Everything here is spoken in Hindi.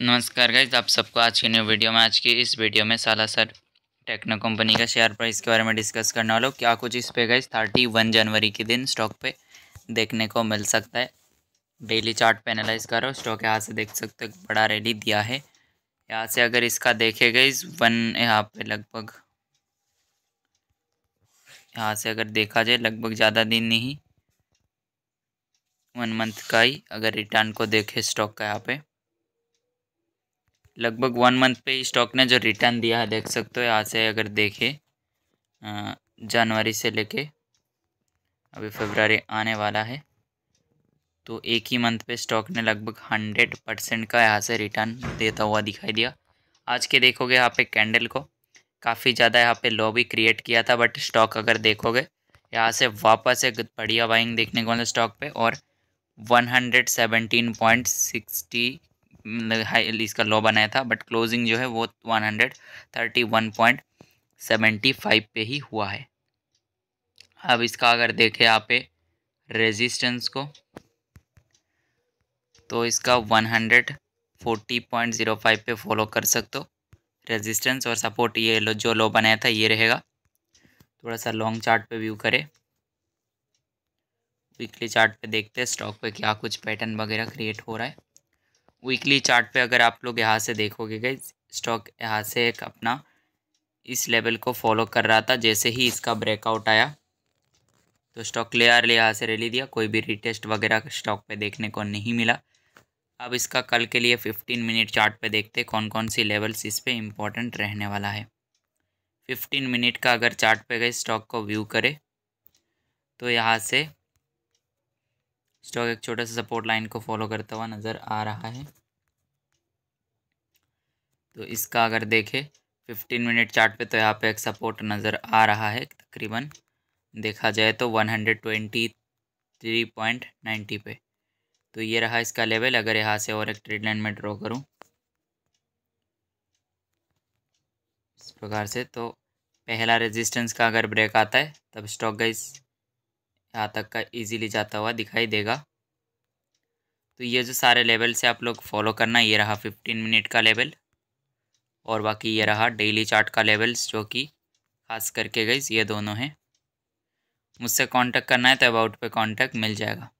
नमस्कार गाइज आप सबको आज की न्यू वीडियो में आज की इस वीडियो में साला सर टेक्नो कंपनी का शेयर प्राइस के बारे में डिस्कस करने वाला क्या कुछ इस पे गाइज थर्टी वन जनवरी के दिन स्टॉक पे देखने को मिल सकता है डेली चार्ट पे एनालाइज करो स्टॉक यहाँ से देख सकते हो बड़ा रैली दिया है यहाँ से अगर इसका देखे गाइज वन यहाँ पे लगभग यहाँ से अगर देखा जाए लगभग ज़्यादा दिन नहीं वन मंथ का ही अगर रिटर्न को देखे स्टॉक का यहाँ पे लगभग वन मंथ पे स्टॉक ने जो रिटर्न दिया है देख सकते हो यहाँ से अगर देखे जनवरी से लेके अभी फरवरी आने वाला है तो एक ही मंथ पे स्टॉक ने लगभग हंड्रेड परसेंट का यहाँ से रिटर्न देता हुआ दिखाई दिया आज के देखोगे यहाँ पे कैंडल को काफ़ी ज़्यादा यहाँ पे लो भी क्रिएट किया था बट स्टॉक अगर देखोगे यहाँ से वापस एक बढ़िया बाइंग देखने को मिला स्टॉक पे और one hundred point sixty high इसका लो बनाया था बट क्लोजिंग जो है वो one hundred thirty one point seventy five पे ही हुआ है अब इसका अगर देखें आप रेजिस्टेंस को तो इसका one hundred forty point zero five पे फॉलो कर सकते हो रेजिस्टेंस और सपोर्ट ये लो जो लो बनाया था ये रहेगा थोड़ा सा लॉन्ग चार्ट पे व्यू करें वीकली चार्ट पे देखते हैं स्टॉक पे क्या कुछ पैटर्न वगैरह क्रिएट हो रहा है वीकली चार्ट पे अगर आप लोग यहाँ से देखोगे गई स्टॉक यहाँ से एक अपना इस लेवल को फॉलो कर रहा था जैसे ही इसका ब्रेकआउट आया तो स्टॉक क्लियर ले यहाँ से रैली दिया कोई भी रिटेस्ट वगैरह स्टॉक पे देखने को नहीं मिला अब इसका कल के लिए फिफ्टीन मिनट चार्ट पे देखते कौन कौन सी लेवल्स इस पर इम्पॉर्टेंट रहने वाला है फिफ्टीन मिनट का अगर चार्ट पे गए स्टॉक को व्यू करे तो यहाँ से स्टॉक एक छोटा सा सपोर्ट लाइन को फॉलो करता हुआ नज़र आ रहा है तो इसका अगर देखें फिफ्टीन मिनट चार्ट पे तो यहाँ पे एक सपोर्ट नज़र आ रहा है तकरीबन देखा जाए तो one hundred twenty three point ninety पे तो ये रहा इसका लेवल अगर यहाँ से और एक ट्रेड लाइन में ड्रॉ करूँ इस प्रकार से तो पहला रेजिस्टेंस का अगर ब्रेक आता है तब स्टॉक गाइस यहाँ तक का इजीली जाता हुआ दिखाई देगा तो ये जो सारे लेवल से आप लोग फॉलो करना ये रहा फिफ्टीन मिनट का लेवल और बाकी ये रहा डेली चार्ट का लेवल्स जो कि खास करके गई ये दोनों हैं मुझसे कांटेक्ट करना है तो अबाउट पे कांटेक्ट मिल जाएगा